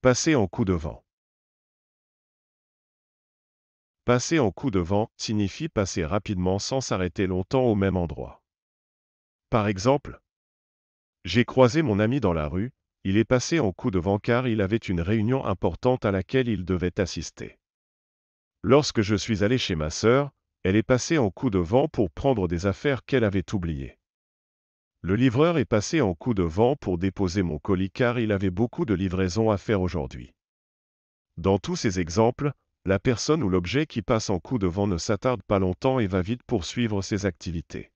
Passer en coup de vent. Passer en coup de vent signifie passer rapidement sans s'arrêter longtemps au même endroit. Par exemple, j'ai croisé mon ami dans la rue, il est passé en coup de vent car il avait une réunion importante à laquelle il devait assister. Lorsque je suis allé chez ma sœur, elle est passée en coup de vent pour prendre des affaires qu'elle avait oubliées. Le livreur est passé en coup de vent pour déposer mon colis car il avait beaucoup de livraisons à faire aujourd'hui. Dans tous ces exemples, la personne ou l'objet qui passe en coup de vent ne s'attarde pas longtemps et va vite poursuivre ses activités.